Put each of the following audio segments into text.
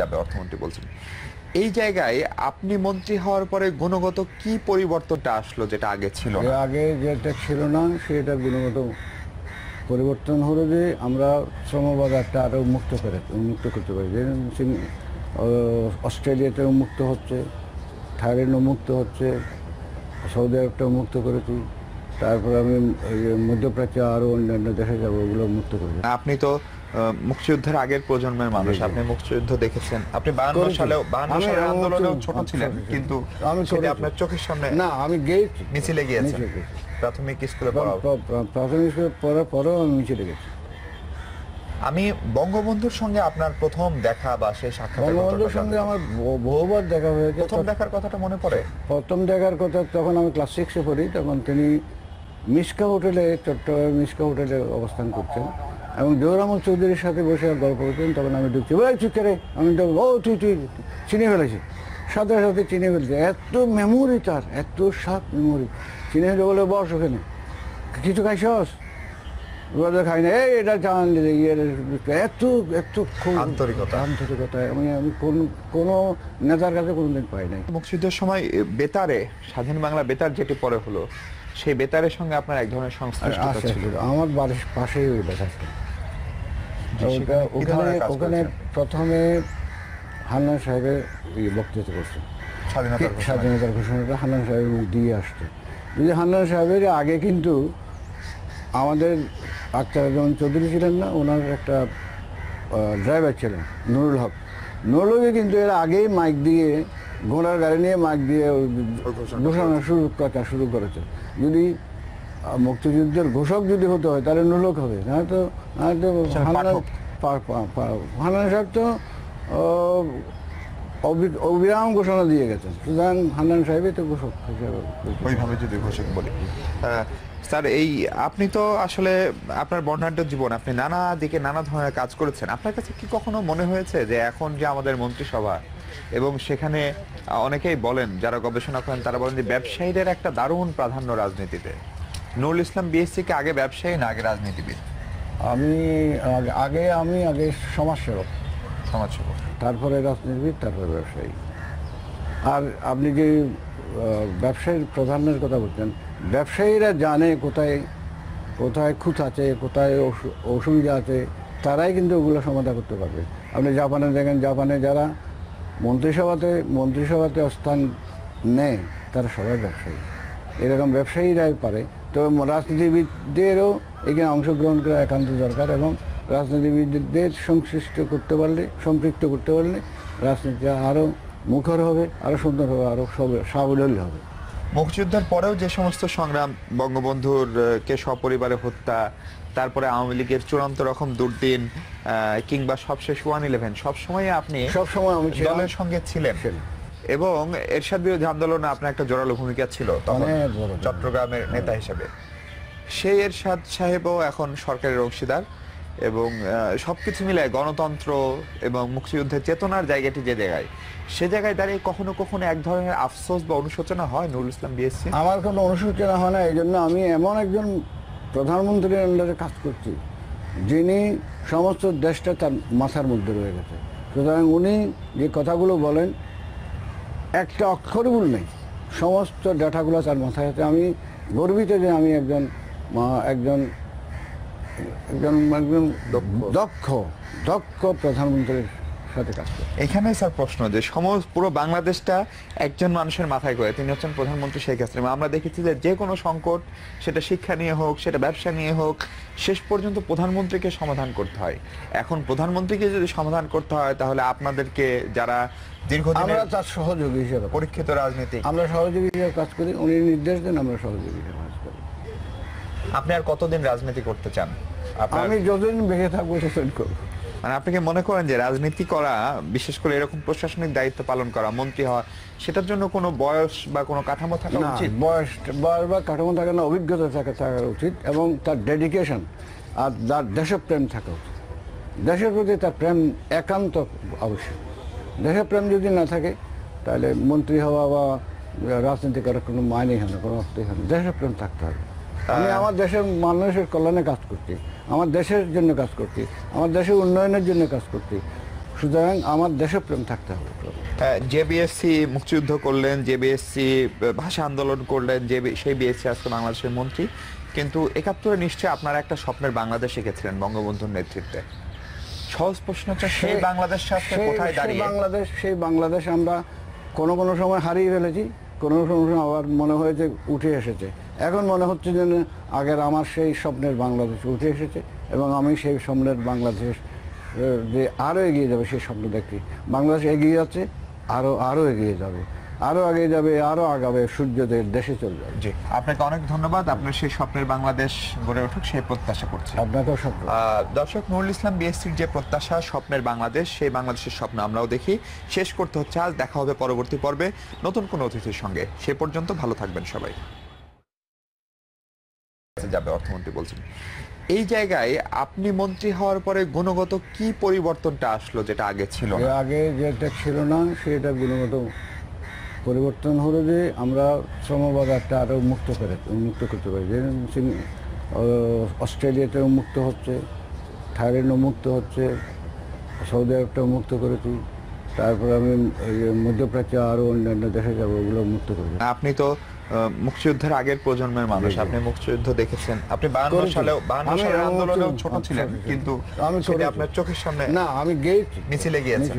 যাবে অর্থমন্ত্রী বলছেন এই জায়গায় আপনি মন্ত্রী হওয়ার পরে গুণগত কি পরিবর্তনটা আসলো যেটা আগে ছিল আগে যেটা ছিল না সেটা গুণগত পরিবর্তন হলো যে আমরা শ্রমবাজারটা আরও মুক্ত করে উন্মুক্ত করতে পারি অস্ট্রেলিয়াতে উন্মুক্ত হচ্ছে থাইল্যান্ড মুক্ত হচ্ছে সৌদি আরবটাও মুক্ত করেছি তারপর আমি মধ্যপ্রাচ্যে আরও অন্যান্য দেশে যাবো ওগুলো মুক্ত করেছি আপনি তো মুক্তিযুদ্ধের আগের প্রজন্মের মানুষ আপনি মুক্তিযুদ্ধ দেখেছেন আপনি বায়ান্ন সালেও বায়ান্ন সালের আন্দোলনেও ছোট ছিলেন কিন্তু আমি সেটা আপনার চোখের সামনে না আমি গেট মিছিলে গিয়েছি প্রাথমিক স্কুলে পড়া প্রাথমিক স্কুলে পড়ার পরেও আমি মিছিলে গেছি আমি বঙ্গবন্ধুর সঙ্গে আপনার প্রথম দেখা বা সেই সাক্ষাৎ বঙ্গবন্ধুর সঙ্গে আমার বহুবার দেখা হয়েছে প্রথম দেখার কথাটা মনে পড়ে প্রথম দেখার কথা তখন আমি ক্লাস সিক্সে পড়ি তখন তিনি মিসকা হোটেলে চট্টগ্রামে মিসকা হোটেলে অবস্থান করছেন এবং জহুর চৌধুরীর সাথে বসে গল্প করতেন তখন আমি ঢুকছি বলে চুপ করে আমি তো ও তুই তুই চিনে ফেলেছি সাথে সাথে চিনে ফেলছে এত মেমোরি তার এত সাপ মেমোরি চিনে ফেলে বলে বস ওখানে কিছু খাই সস বলে খাই না এই এটা চান ইয়ে, এত এত আন্তরিকতা আন্তরিকতা আমি আমি কোন কোনো নেতার কাছে কোনোদিন পাই নাই মুক্তিযুদ্ধের সময় বেতারে স্বাধীন বাংলা বেতার যেটি পরে হলো সেই বেতারের সঙ্গে আপনার এক ধরনের সংস্কার আমার বাড়ির পাশেই ওই বেতার ওটা ওখানে ওখানে প্রথমে হান্নান সাহেবের বক্তৃত্ব করছে স্বাধীনতার ঘোষণাটা হান্নান সাহেব দিয়ে আসতো যদি হান্নান সাহেবের আগে কিন্তু আমাদের আক্তার যেমন চৌধুরী ছিলেন না ওনার একটা ড্রাইভার ছিলেন নুরুল হক নুরুল হকে কিন্তু এর আগেই মাইক দিয়ে ঘোড়ার গাড়ি নিয়ে মাইক দিয়ে ঘোষণা শুরু কথা শুরু করেছে যদি মুক্তিযুদ্ধের ঘোষক যদি হতে হয় তাহলে নুলোক হবে না তো না তো হানান সাহেব তো অবিরাম ঘোষণা দিয়ে গেছেন সুতরাং হান্নান সাহেবই তো ঘোষক হিসাবে ওইভাবে যদি ঘোষক বলি স্যার এই আপনি তো আসলে আপনার বর্ণাঢ্য জীবন আপনি নানা দিকে নানা ধরনের কাজ করেছেন আপনার কাছে কি কখনো মনে হয়েছে যে এখন যে আমাদের মন্ত্রিসভা এবং সেখানে অনেকেই বলেন যারা গবেষণা করেন তারা বলেন যে ব্যবসায়ীদের একটা দারুণ প্রাধান্য রাজনীতিতে নুরুল ইসলাম বিএসসি কে আগে ব্যবসায়ী না আগে রাজনীতিবিদ আমি আগে আমি আগে সমাজসেবক সমাজসেবক তারপরে রাজনীতিবিদ তারপরে ব্যবসায়ী আর আপনি যে ব্যবসায়ীর প্রাধান্যের কথা বলছেন ব্যবসায়ীরা জানে কোথায় কোথায় খুঁত আছে কোথায় অসুবিধা আছে তারাই কিন্তু ওগুলো সমাধান করতে পারবে আপনি জাপানে দেখেন জাপানে যারা মন্ত্রিসভাতে মন্ত্রিসভাতে অবস্থান নেয় তারা সবাই ব্যবসায়ী এরকম ব্যবসায়ীরাই পারে তো রাজনীতিবিদদেরও এখানে অংশগ্রহণ করা একান্ত দরকার এবং রাজনীতিবিদদের সংশ্লিষ্ট করতে পারলে সম্পৃক্ত করতে পারলে রাজনীতি আরও মুখর হবে আরও সুন্দর হবে আরও সাবলীল হবে মুক্তিযুদ্ধের পরেও যে সমস্ত সংগ্রাম বঙ্গবন্ধুর কে সপরিবারে হত্যা তারপরে আওয়ামী লীগের চূড়ান্ত রকম দুর্দিন কিংবা সবশেষ ওয়ান ইলেভেন সবসময় আপনি সবসময় দলের সঙ্গে ছিলেন এবং এরশাদ বিরোধী আন্দোলনে আপনার একটা জোরালো ভূমিকা ছিল চট্টগ্রামের নেতা হিসেবে সেই এরশাদ সাহেবও এখন সরকারের অংশীদার এবং সবকিছু মিলে গণতন্ত্র এবং মুক্তিযুদ্ধের চেতনার জায়গাটি যে জায়গায় সে জায়গায় দাঁড়িয়ে কখনো কখনো এক ধরনের আফসোস বা অনুশোচনা হয় নুরুল ইসলাম বিএসসি আমার কোনো অনুশোচনা হয় না এই জন্য আমি এমন একজন প্রধানমন্ত্রীর আন্ডারে কাজ করছি যিনি সমস্ত দেশটা তার মাথার মধ্যে রয়ে গেছে সুতরাং উনি যে কথাগুলো বলেন একটা অক্ষর ভুল নেই সমস্ত ডাটাগুলো তার মাথায় আছে আমি গর্বিত যে আমি একজন একজন একজন একজন দক্ষ দক্ষ প্রধানমন্ত্রীর সাথে কাজ করে এখানে স্যার প্রশ্ন যে সমস্ত পুরো বাংলাদেশটা একজন মানুষের মাথায় করে তিনি হচ্ছেন প্রধানমন্ত্রী শেখ হাসিনা আমরা দেখেছি যে যে কোনো সংকট সেটা শিক্ষা নিয়ে হোক সেটা ব্যবসা নিয়ে হোক শেষ পর্যন্ত প্রধানমন্ত্রীকে সমাধান করতে হয় এখন প্রধানমন্ত্রীকে যদি সমাধান করতে হয় তাহলে আপনাদেরকে যারা দীর্ঘদিন আমরা তার সহযোগী হিসেবে পরীক্ষিত রাজনীতি আমরা সহযোগী হিসেবে কাজ করি উনি নির্দেশ দেন আমরা সহযোগী হিসেবে কাজ করি আপনি আর কতদিন রাজনীতি করতে চান আমি যতদিন বেঁচে থাকবো ততদিন করবো মানে আপনি কি মনে করেন যে রাজনীতি করা বিশেষ করে এরকম প্রশাসনিক দায়িত্ব পালন করা মন্ত্রী হওয়া সেটার জন্য কোনো বয়স বা কোনো কাঠামো থাকা উচিত বয়স বয়স বা কাঠামো থাকা না অভিজ্ঞতা থাকা থাকা উচিত এবং তার ডেডিকেশন আর তার দেশপ্রেম থাকা উচিত দেশের প্রতি তার প্রেম একান্ত আবশ্যক দেশের প্রেম যদি না থাকে তাহলে মন্ত্রী হওয়া বা রাজনীতি করার কোনো মানেই হয় না কোনো অর্থই হয় না দেশের প্রেম থাকতে হবে আমি আমার দেশের মানুষের কল্যাণে কাজ করছি আমার দেশের জন্য কাজ করছি আমার দেশের উন্নয়নের জন্য কাজ করছি সুতরাং আমার প্রেম থাকতে হবে বিএসসি হ্যাঁ, মুক্তিযুদ্ধ করলেন বিএসসি ভাষা আন্দোলন করলেন যে সেই বিএসসি আজকে বাংলাদেশের মন্ত্রী কিন্তু একাত্তরে নিশ্চয়ই আপনারা একটা স্বপ্নের বাংলাদেশ এঁকেছিলেন বঙ্গবন্ধুর নেতৃত্বে সহজ প্রশ্ন হচ্ছে সেই বাংলাদেশ কোথায় দাঁড়িয়ে বাংলাদেশ সেই বাংলাদেশ আমরা কোনো কোনো সময় হারিয়ে ফেলেছি কোনো কোনো সময় আবার মনে হয়েছে উঠে এসেছে এখন মনে হচ্ছে যেন আগের আমার সেই স্বপ্নের বাংলাদেশ উঠে এসেছে এবং আমি সেই স্বপ্নের বাংলাদেশ যে আরও এগিয়ে যাবে সেই স্বপ্ন দেখি বাংলাদেশ এগিয়ে যাচ্ছে আরও আরও এগিয়ে যাবে আরও আগে যাবে আরও আগাবে সূর্যদের দেশে চলে যাবে জি আপনাকে অনেক ধন্যবাদ আপনার সেই স্বপ্নের বাংলাদেশ গড়ে উঠুক সেই প্রত্যাশা করছি আপনাকেও স্বপ্ন দর্শক নুরুল ইসলাম বিএসসির যে প্রত্যাশা স্বপ্নের বাংলাদেশ সেই বাংলাদেশের স্বপ্ন আমরাও দেখি শেষ করতে হচ্ছে আজ দেখা হবে পরবর্তী পর্বে নতুন কোনো অতিথির সঙ্গে সে পর্যন্ত ভালো থাকবেন সবাই যাবে অর্থমন্ত্রী বলছেন এই জায়গায় আপনি মন্ত্রী হওয়ার পরে গুণগত কি পরিবর্তনটা আসলো যেটা আগে ছিল আগে যেটা ছিল না সেটা গুণগত পরিবর্তন হলো যে আমরা শ্রমবাজারটা আরও মুক্ত করে মুক্ত করতে পারি যে অস্ট্রেলিয়াতেও মুক্ত হচ্ছে থাইল্যান্ড মুক্ত হচ্ছে সৌদি আরবটাও মুক্ত করেছি তারপর আমি মধ্যপ্রাচ্যে আরও অন্যান্য দেশে যাবো ওগুলো মুক্ত করেছি আপনি তো মুক্তিযুদ্ধের আগের প্রজন্মের মানুষ আপনি মুক্তিযুদ্ধ দেখেছেন আপনি বায়ান্ন সালে বায়ান্ন সালের আন্দোলনেও ছোট ছিলেন কিন্তু আমি আপনার চোখের সামনে না আমি গেট মিছিলে গিয়েছি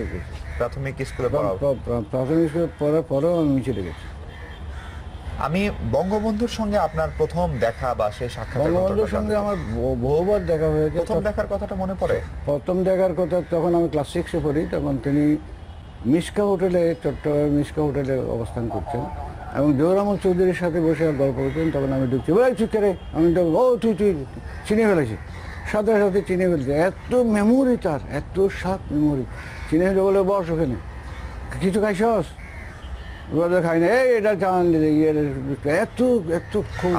প্রাথমিক স্কুলে প্রাথমিক স্কুলে পড়ার পরেও আমি মিছিলে গেছি আমি বঙ্গবন্ধুর সঙ্গে আপনার প্রথম দেখা বা সেই সাক্ষাৎ বঙ্গবন্ধুর সঙ্গে আমার বহুবার দেখা হয়েছে প্রথম দেখার কথাটা মনে পড়ে প্রথম দেখার কথা তখন আমি ক্লাস সিক্সে পড়ি তখন তিনি মিসকা হোটেলে চট্টগ্রামের মিসকা হোটেলে অবস্থান করছেন এবং জহুর চৌধুরীর সাথে বসে আর গল্প করতেন তখন আমি ঢুকছি বলে চুপ করে আমি তো ও তুই তুই চিনে ফেলেছি সাথে সাথে চিনে ফেলছে এত মেমোরি তার এত সাপ মেমোরি চিনে ফেলে বলে বস ওখানে কিছু খাই সস খাই না এই এটা চান ইয়ে এত এত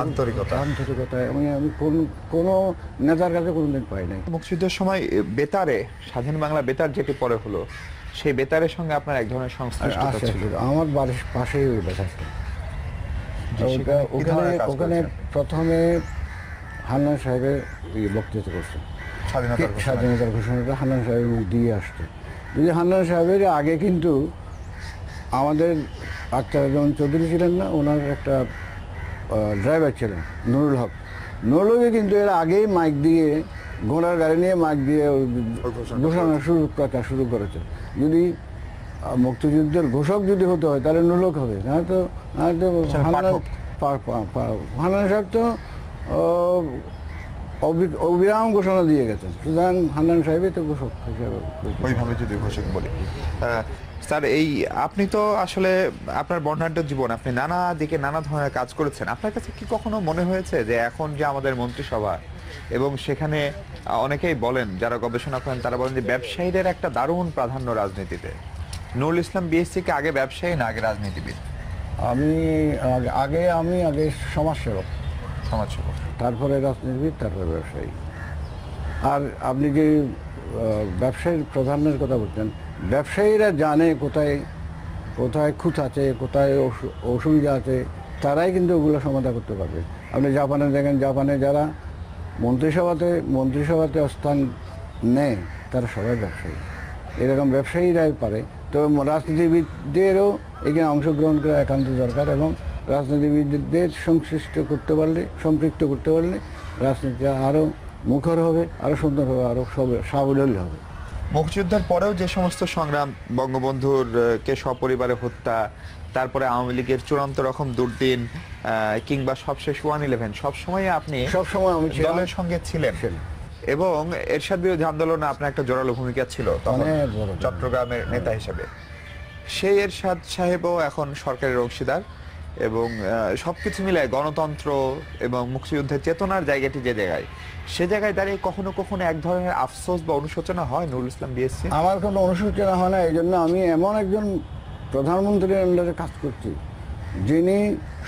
আন্তরিকতা আন্তরিকতা মানে আমি কোন কোনো নেতার কাছে কোনোদিন পাই নাই মুক্তিযুদ্ধের সময় বেতারে স্বাধীন বাংলা বেতার যেটি পরে হলো সেই বেতারের সঙ্গে আপনার এক ধরনের সংশ্লিষ্টতা আমার বাড়ির পাশেই ওই বেতারটা ওখানে ওখানে প্রথমে হান্নান সাহেবের বক্তৃতা করছেন স্বাধীনতার ঘোষণাটা হান্নান সাহেবের মুখ দিয়ে আসতো যদি হান্নান সাহেবের আগে কিন্তু আমাদের আক্তারুজ্জামান চৌধুরী ছিলেন না ওনার একটা ড্রাইভার ছিলেন নুরুল হক নুরুলকে কিন্তু এর আগেই মাইক দিয়ে ঘোড়ার গাড়ি নিয়ে মাইক দিয়ে ঘোষণা শুরু করা শুরু করেছে যদি মুক্তিযুদ্ধের ঘোষক যদি হতে হয় তাহলে নুলক হবে না তো না তো হানান সাহেব তো অবিরাম ঘোষণা দিয়ে গেছেন সুতরাং হান্নান সাহেবই তো ঘোষক হিসাবে যদি ঘোষক বলি স্যার এই আপনি তো আসলে আপনার বর্ণাঢ্য জীবন আপনি নানা দিকে নানা ধরনের কাজ করেছেন আপনার কাছে কি কখনো মনে হয়েছে যে এখন যে আমাদের মন্ত্রিসভা এবং সেখানে অনেকেই বলেন যারা গবেষণা করেন তারা বলেন যে ব্যবসায়ীদের একটা দারুণ প্রাধান্য রাজনীতিতে নুরুল ইসলাম বিএসসি কে আগে ব্যবসায়ী না আগে রাজনীতিবিদ আমি আগে আমি আগে সমাজসেবক সমাজসেবক তারপরে রাজনীতিবিদ তারপরে ব্যবসায়ী আর আপনি যে ব্যবসায়ীর প্রাধান্যের কথা বলছেন ব্যবসায়ীরা জানে কোথায় কোথায় খুঁত আছে কোথায় অসুবিধা আছে তারাই কিন্তু ওগুলো সমাধান করতে পারবে আপনি জাপানে দেখেন জাপানে যারা মন্ত্রিসভাতে মন্ত্রিসভাতে স্থান নেয় তারা সবাই ব্যবসায়ী এরকম ব্যবসায়ীরাই পারে তবে রাজনীতিবিদদেরও এখানে অংশগ্রহণ করা একান্ত দরকার এবং রাজনীতিবিদদের সংশ্লিষ্ট করতে পারলে সম্পৃক্ত করতে পারলে রাজনীতি আরও মুখর হবে আরও সুন্দর হবে আরও সাবলম্বী হবে মুক্তিযুদ্ধের পরেও যে সমস্ত সংগ্রাম বঙ্গবন্ধুর কে সপরিবারে হত্যা তারপরে আওয়ামী লীগের চূড়ান্ত রকম দুর্দিন কিংবা সবশেষ ওয়ান ইলেভেন সবসময় আপনি সবসময় দলের সঙ্গে ছিলেন এবং এরশাদ বিরোধী আন্দোলনে আপনার একটা জোরালো ভূমিকা ছিল তখন চট্টগ্রামের নেতা হিসেবে সেই এরশাদ সাহেবও এখন সরকারের অংশীদার এবং সবকিছু মিলে গণতন্ত্র এবং মুক্তিযুদ্ধের চেতনার জায়গাটি যে জায়গায় সে জায়গায় দাঁড়িয়ে কখনো কখনো এক ধরনের আফসোস বা অনুশোচনা হয় নুরুল ইসলাম বিএসসি আমার কোনো অনুশোচনা হয় না এই জন্য আমি এমন একজন প্রধানমন্ত্রীর আন্ডারে কাজ করছি যিনি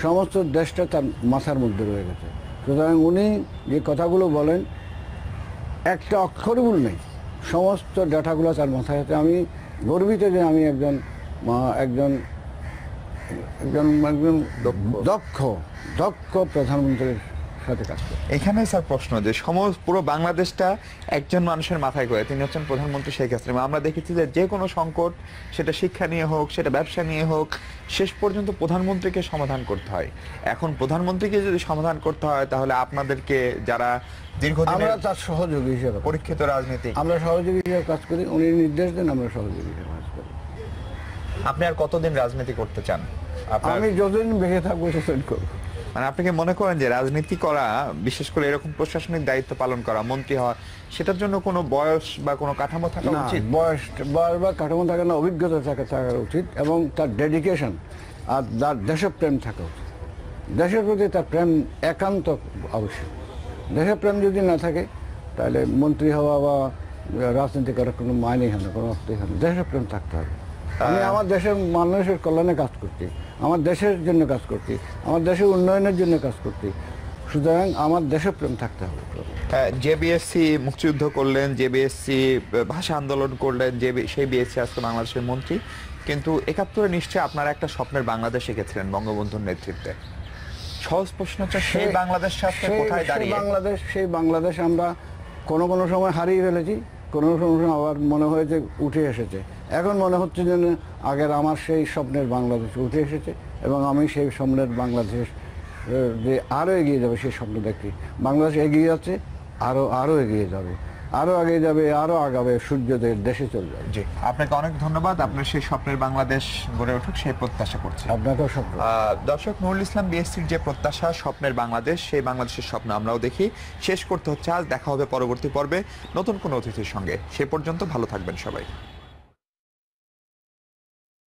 সমস্ত দেশটা তার মাথার মধ্যে রয়ে গেছে সুতরাং উনি যে কথাগুলো বলেন একটা অক্ষর ভুল নেই সমস্ত ডাটাগুলো তার মাথায় আছে আমি গর্বিত যে আমি একজন একজন একজন একজন দক্ষ দক্ষ প্রধানমন্ত্রীর সাথে কাজ করে স্যার প্রশ্ন যে সমস্ত পুরো বাংলাদেশটা একজন মানুষের মাথায় করে তিনি হচ্ছেন প্রধানমন্ত্রী শেখ হাসিনা আমরা দেখেছি যে যে কোনো সংকট সেটা শিক্ষা নিয়ে হোক সেটা ব্যবসা নিয়ে হোক শেষ পর্যন্ত প্রধানমন্ত্রীকে সমাধান করতে হয় এখন প্রধানমন্ত্রীকে যদি সমাধান করতে হয় তাহলে আপনাদেরকে যারা দীর্ঘদিন আমরা তার সহযোগী হিসেবে পরীক্ষিত রাজনীতি আমরা সহযোগী হিসেবে কাজ করি উনি নির্দেশ দেন আমরা সহযোগী হিসেবে কাজ করি আপনি আর কতদিন রাজনীতি করতে চান আমি যতদিন বেঁচে থাকবো ততদিন করবো মানে আপনি কি মনে করেন যে রাজনীতি করা বিশেষ করে এরকম প্রশাসনিক দায়িত্ব পালন করা মন্ত্রী হওয়া সেটার জন্য কোনো বয়স বা কোনো কাঠামো থাকা উচিত বয়স বয়স বা কাঠামো থাকে না অভিজ্ঞতা থাকা থাকা উচিত এবং তার ডেডিকেশন আর তার দেশপ্রেম থাকা উচিত দেশের প্রতি তার প্রেম একান্ত আবশ্যক দেশের প্রেম যদি না থাকে তাহলে মন্ত্রী হওয়া বা রাজনীতি করার কোনো মানেই হয় না কোনো অর্থই হয় না দেশের প্রেম থাকতে হবে আমি হ্যাঁ। আমার দেশের মানুষের কল্যাণে কাজ করছি আমার দেশের জন্য কাজ করছি আমার দেশের উন্নয়নের জন্য কাজ করছি সুতরাং আমার প্রেম থাকতে হবে হ্যাঁ, বিএসসি মুক্তিযুদ্ধ করলেন বিএসসি ভাষা আন্দোলন করলেন যে সেই বিএসসি আজকে বাংলাদেশের মন্ত্রী কিন্তু একাত্তরে নিশ্চয়ই আপনারা একটা স্বপ্নের বাংলাদেশ এঁকেছিলেন বঙ্গবন্ধুর নেতৃত্বে সহজ প্রশ্ন হচ্ছে সেই বাংলাদেশ কোথায় দাঁড়িয়ে বাংলাদেশ সেই বাংলাদেশ আমরা কোনো কোনো সময় হারিয়ে ফেলেছি কোনো কোনো সময় আবার মনে হয়েছে উঠে এসেছে এখন মনে হচ্ছে যেন আগের আমার সেই স্বপ্নের বাংলাদেশ উঠে এসেছে এবং আমি সেই স্বপ্নের বাংলাদেশ যে আরও এগিয়ে যাবে সেই স্বপ্ন দেখি বাংলাদেশ এগিয়ে যাচ্ছে আরও আরও এগিয়ে যাবে আরও আগে যাবে আরও আগাবে সূর্যদের দেশে চলে যাবে জি আপনাকে অনেক ধন্যবাদ আপনার সেই স্বপ্নের বাংলাদেশ গড়ে উঠুক সেই প্রত্যাশা করছে আপনাকেও স্বপ্ন দর্শক নুরুল ইসলাম বিএসসির যে প্রত্যাশা স্বপ্নের বাংলাদেশ সেই বাংলাদেশের স্বপ্ন আমরাও দেখি শেষ করতে হচ্ছে আজ দেখা হবে পরবর্তী পর্বে নতুন কোনো অতিথির সঙ্গে সে পর্যন্ত ভালো থাকবেন সবাই